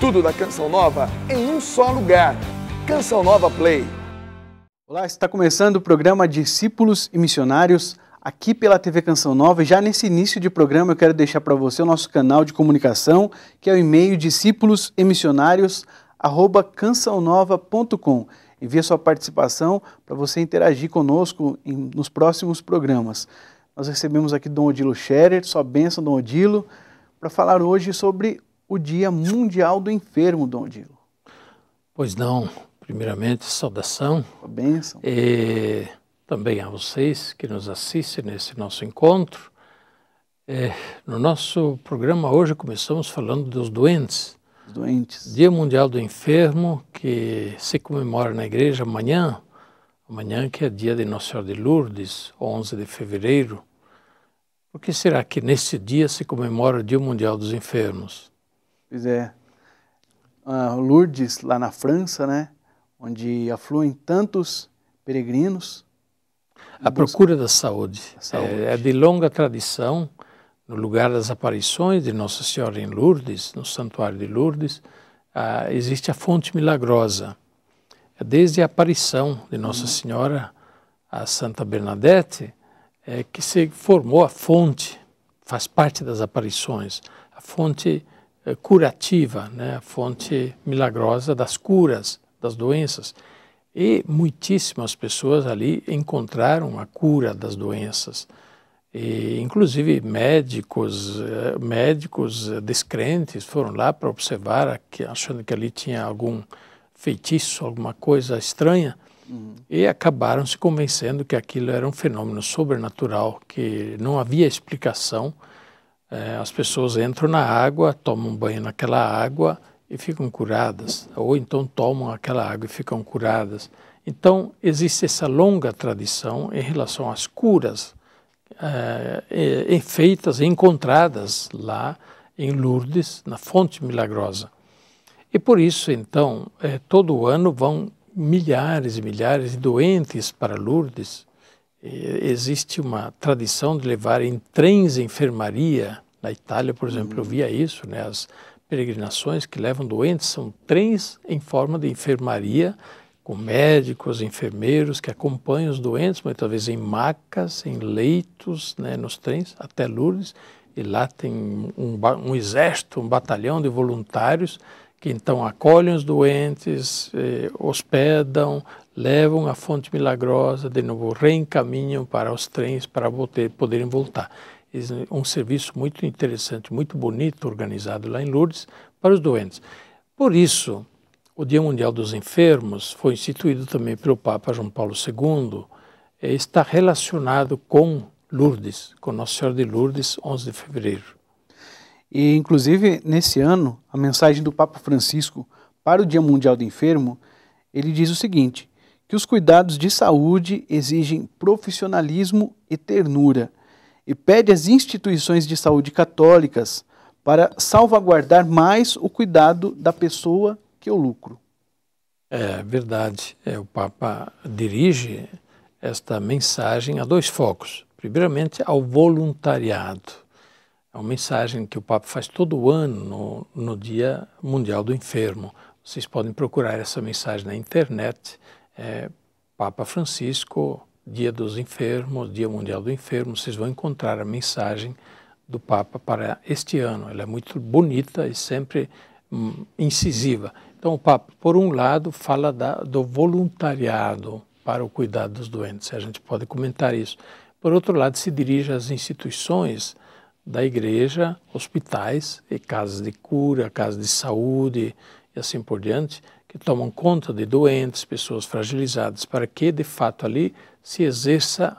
Tudo da Canção Nova em um só lugar. Canção Nova Play. Olá, está começando o programa Discípulos e Missionários aqui pela TV Canção Nova. Já nesse início de programa, eu quero deixar para você o nosso canal de comunicação, que é o e-mail discípulos e Envie a sua participação para você interagir conosco em, nos próximos programas. Nós recebemos aqui Dom Odilo Scherer, sua bênção, Dom Odilo, para falar hoje sobre o Dia Mundial do Enfermo, Dom Dilo. Pois não. Primeiramente, saudação. Uma bênção. E também a vocês que nos assistem nesse nosso encontro. É, no nosso programa hoje começamos falando dos doentes. Doentes. Dia Mundial do Enfermo, que se comemora na igreja amanhã, amanhã que é dia de Nossa Senhora de Lourdes, 11 de fevereiro. Por que será que nesse dia se comemora o Dia Mundial dos Enfermos? Pois é. A Lourdes, lá na França, né? Onde afluem tantos peregrinos. A procura da saúde. saúde. É, é, de longa tradição no lugar das aparições de Nossa Senhora em Lourdes, no Santuário de Lourdes, ah, existe a fonte milagrosa. É desde a aparição de Nossa uhum. Senhora a Santa Bernadette, é que se formou a fonte, faz parte das aparições, a fonte eh, curativa, né, a fonte milagrosa das curas, das doenças. E muitíssimas pessoas ali encontraram a cura das doenças. E, inclusive médicos, eh, médicos eh, descrentes foram lá para observar, achando que ali tinha algum feitiço, alguma coisa estranha, uhum. e acabaram se convencendo que aquilo era um fenômeno sobrenatural, que não havia explicação é, as pessoas entram na água, tomam banho naquela água e ficam curadas, ou então tomam aquela água e ficam curadas. Então, existe essa longa tradição em relação às curas é, feitas, encontradas lá em Lourdes, na Fonte Milagrosa. E por isso, então, é, todo ano vão milhares e milhares de doentes para Lourdes existe uma tradição de levar em trens enfermaria. Na Itália, por exemplo, eu uhum. via isso, né? As peregrinações que levam doentes são trens em forma de enfermaria, com médicos, enfermeiros que acompanham os doentes, muitas vezes em macas, em leitos, né? nos trens, até Lourdes. E lá tem um, um exército, um batalhão de voluntários que então acolhem os doentes, eh, hospedam, levam a fonte milagrosa, de novo reencaminham para os trens para poderem voltar. É um serviço muito interessante, muito bonito, organizado lá em Lourdes para os doentes. Por isso, o Dia Mundial dos Enfermos foi instituído também pelo Papa João Paulo II, eh, está relacionado com Lourdes, com Nossa Senhora de Lourdes, 11 de fevereiro. E, inclusive, nesse ano, a mensagem do Papa Francisco para o Dia Mundial do Enfermo, ele diz o seguinte: que os cuidados de saúde exigem profissionalismo e ternura, e pede às instituições de saúde católicas para salvaguardar mais o cuidado da pessoa que o lucro. É verdade. É, o Papa dirige esta mensagem a dois focos. Primeiramente, ao voluntariado é uma mensagem que o Papa faz todo ano no, no Dia Mundial do Enfermo. Vocês podem procurar essa mensagem na internet. É, Papa Francisco, Dia dos Enfermos, Dia Mundial do Enfermo. Vocês vão encontrar a mensagem do Papa para este ano. Ela é muito bonita e sempre hum, incisiva. Então, o Papa, por um lado, fala da, do voluntariado para o cuidado dos doentes. A gente pode comentar isso. Por outro lado, se dirige às instituições da igreja, hospitais e casas de cura, casas de saúde e assim por diante, que tomam conta de doentes, pessoas fragilizadas, para que de fato ali se exerça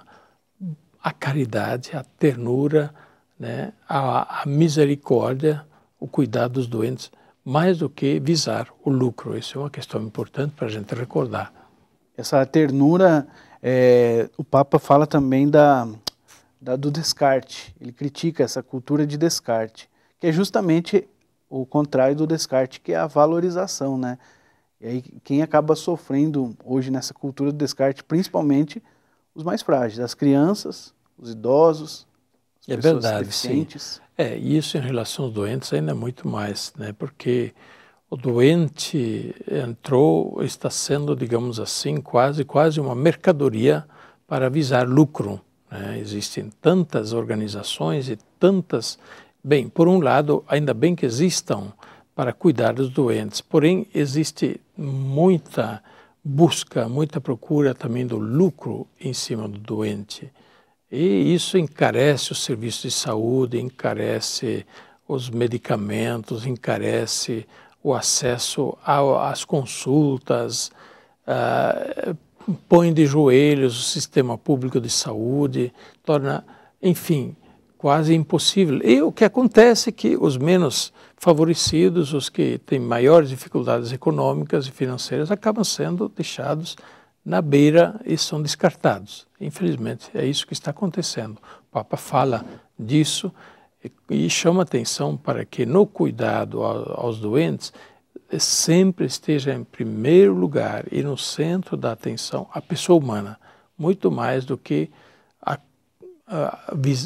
a caridade, a ternura, né, a, a misericórdia, o cuidado dos doentes, mais do que visar o lucro. Isso é uma questão importante para a gente recordar. Essa ternura, é, o Papa fala também da da, do descarte. Ele critica essa cultura de descarte, que é justamente o contrário do descarte, que é a valorização, né? E aí quem acaba sofrendo hoje nessa cultura do descarte, principalmente os mais frágeis, as crianças, os idosos, as é pessoas verdade, deficientes. Sim. É, isso em relação aos doentes ainda é muito mais, né? Porque o doente entrou, está sendo, digamos assim, quase quase uma mercadoria para visar lucro. Né? Existem tantas organizações e tantas. Bem, por um lado, ainda bem que existam para cuidar dos doentes, porém, existe muita busca, muita procura também do lucro em cima do doente. E isso encarece o serviço de saúde, encarece os medicamentos, encarece o acesso às consultas. Uh, põe de joelhos o sistema público de saúde, torna, enfim, quase impossível. E o que acontece é que os menos favorecidos, os que têm maiores dificuldades econômicas e financeiras, acabam sendo deixados na beira e são descartados. Infelizmente, é isso que está acontecendo. O Papa fala disso e, chama atenção para que no cuidado aos doentes sempre esteja em primeiro lugar e no centro da atenção a pessoa humana, muito mais do que a, a,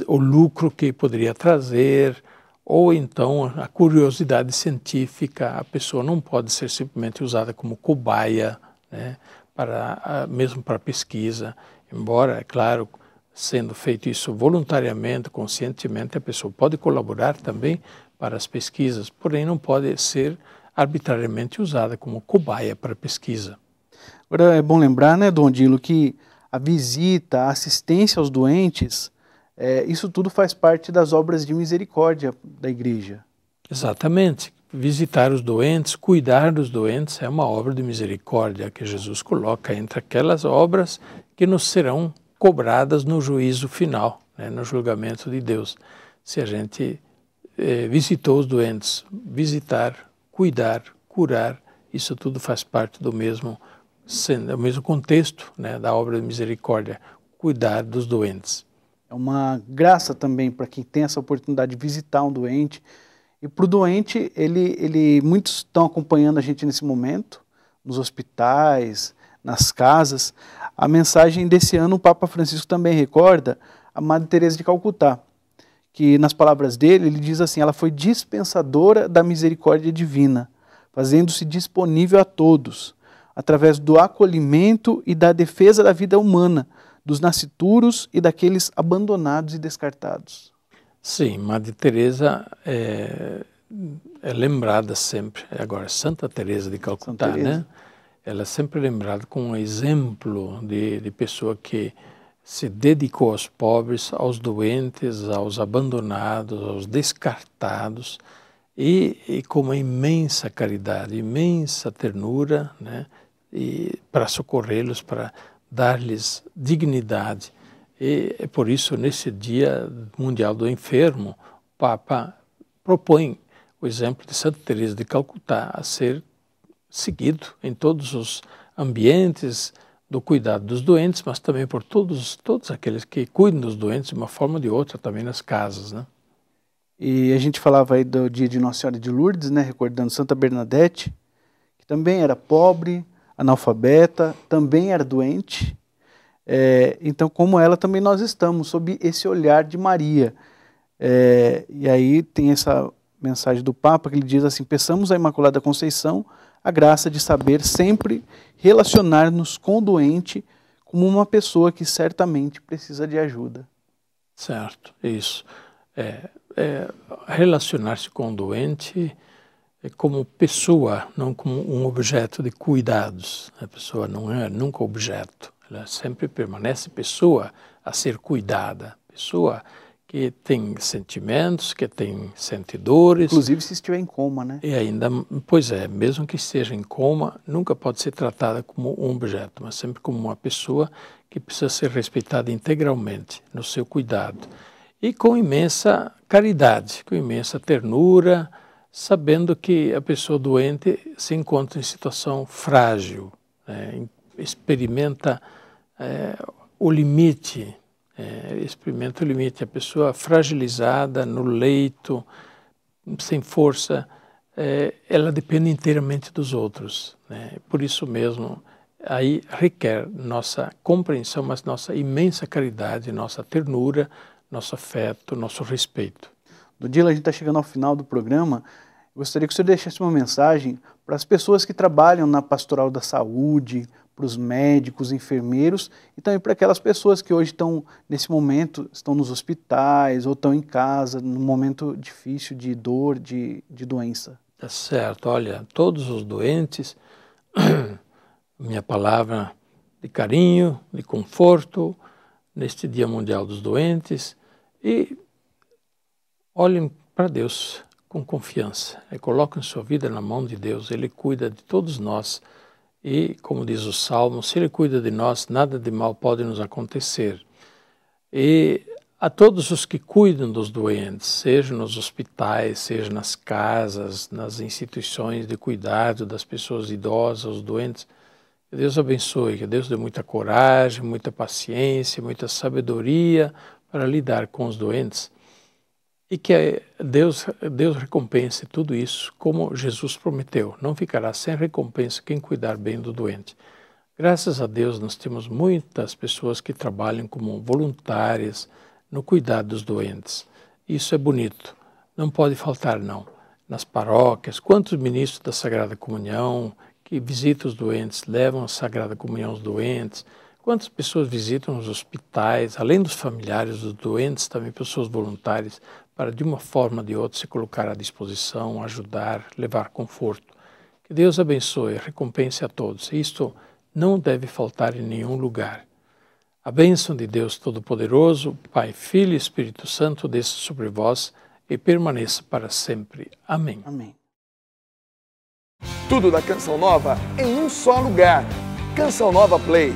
o lucro que poderia trazer, ou então a curiosidade científica. A pessoa não pode ser simplesmente usada como cobaia, né, para, mesmo para pesquisa, embora, é claro, sendo feito isso voluntariamente, conscientemente, a pessoa pode colaborar também para as pesquisas, porém não pode ser arbitrariamente usada como cobaia para pesquisa. Agora, é bom lembrar, né, Dondilo, que a visita, a assistência aos doentes, é, isso tudo faz parte das obras de misericórdia da igreja. Exatamente. Visitar os doentes, cuidar dos doentes é uma obra de misericórdia que Jesus coloca entre aquelas obras que nos serão cobradas no juízo final, né, no julgamento de Deus. Se a gente eh, visitou os doentes, visitar cuidar, curar, isso tudo faz parte do mesmo, do mesmo contexto né, da obra de misericórdia, cuidar dos doentes. É uma graça também para quem tem essa oportunidade de visitar um doente. E para o doente, ele, ele, muitos estão acompanhando a gente nesse momento, nos hospitais, nas casas. A mensagem desse ano, o Papa Francisco também recorda a Madre Teresa de Calcutá que nas palavras dele, ele diz assim: ela foi dispensadora da misericórdia divina, fazendo-se disponível a todos, através do acolhimento e da defesa da vida humana, dos nascituros e daqueles abandonados e descartados. Sim, Madre Teresa é, é lembrada sempre. É agora, Santa Teresa de Calcutá, Teresa. né? Ela é sempre lembrada como um exemplo de, de pessoa que se dedicou aos pobres, aos doentes, aos abandonados, aos descartados, e, e com uma imensa caridade, imensa ternura, né, e para socorrê-los, para dar-lhes dignidade. E é por isso, nesse Dia Mundial do Enfermo, o Papa propõe o exemplo de Santa Teresa de Calcutá a ser seguido em todos os ambientes, do cuidado dos doentes, mas também por todos, todos aqueles que cuidam dos doentes de uma forma ou de outra, também nas casas, né? E a gente falava aí do dia de Nossa Senhora de Lourdes, né, recordando Santa Bernadette, que também era pobre, analfabeta, também era doente. É, então, como ela, também nós estamos sob esse olhar de Maria. É, e aí tem essa mensagem do Papa que ele diz assim: peçamos a Imaculada Conceição a graça de saber sempre relacionar-nos com o doente como uma pessoa que certamente precisa de ajuda. Certo, isso. É, é, Relacionar-se com o doente é como pessoa, não como um objeto de cuidados. A pessoa não é nunca objeto, ela sempre permanece pessoa a ser cuidada, pessoa que tem sentimentos, que tem sentidores. Inclusive se estiver em coma, né? E ainda, pois é, mesmo que esteja em coma, nunca pode ser tratada como um objeto, mas sempre como uma pessoa que precisa ser respeitada integralmente no seu cuidado e com imensa caridade, com imensa ternura, sabendo que a pessoa doente se encontra em situação frágil, né? experimenta é, o limite é, experimenta o limite. A pessoa fragilizada, no leito, sem força, é, ela depende inteiramente dos outros. Né? Por isso mesmo, aí requer nossa compreensão, mas nossa imensa caridade, nossa ternura, nosso afeto, nosso respeito. Dudila, a gente está chegando ao final do programa. gostaria que o senhor deixasse uma mensagem para as pessoas que trabalham na pastoral da saúde, para os médicos, enfermeiros e também para aquelas pessoas que hoje estão, nesse momento, estão nos hospitais ou estão em casa, num momento difícil de dor, de, de doença. Tá certo. Olha, todos os doentes, minha palavra de carinho, de conforto, neste Dia Mundial dos Doentes e olhem para Deus com confiança. E é, coloquem sua vida na mão de Deus, Ele cuida de todos nós. E, como diz o Salmo, se Ele cuida de nós, nada de mal pode nos acontecer. E a todos os que cuidam dos doentes, seja nos hospitais, seja nas casas, nas instituições de cuidado das pessoas idosas, os doentes, que Deus abençoe, que Deus dê muita coragem, muita paciência, muita sabedoria para lidar com os doentes e que eh, Deus, Deus recompense tudo isso como Jesus prometeu. Não ficará sem recompensa quem cuidar bem do doente. Graças a Deus, nós temos muitas pessoas que trabalham como voluntárias no cuidado dos doentes. Isso é bonito, não pode faltar, não. Nas paróquias, quantos ministros da Sagrada Comunhão que visitam os doentes, levam a Sagrada Comunhão aos doentes, Quantas pessoas visitam os hospitais, além dos familiares dos doentes, também pessoas voluntárias, para, de uma forma ou de outra, se colocar à disposição, ajudar, levar conforto. Que Deus abençoe, recompense a todos. Isto não deve faltar em nenhum lugar. A bênção de Deus Todo-Poderoso, Pai, Filho e Espírito Santo, desça sobre vós e permaneça para sempre. Amém. Amém. Tudo da Canção Nova em um só lugar. Canção Nova Play.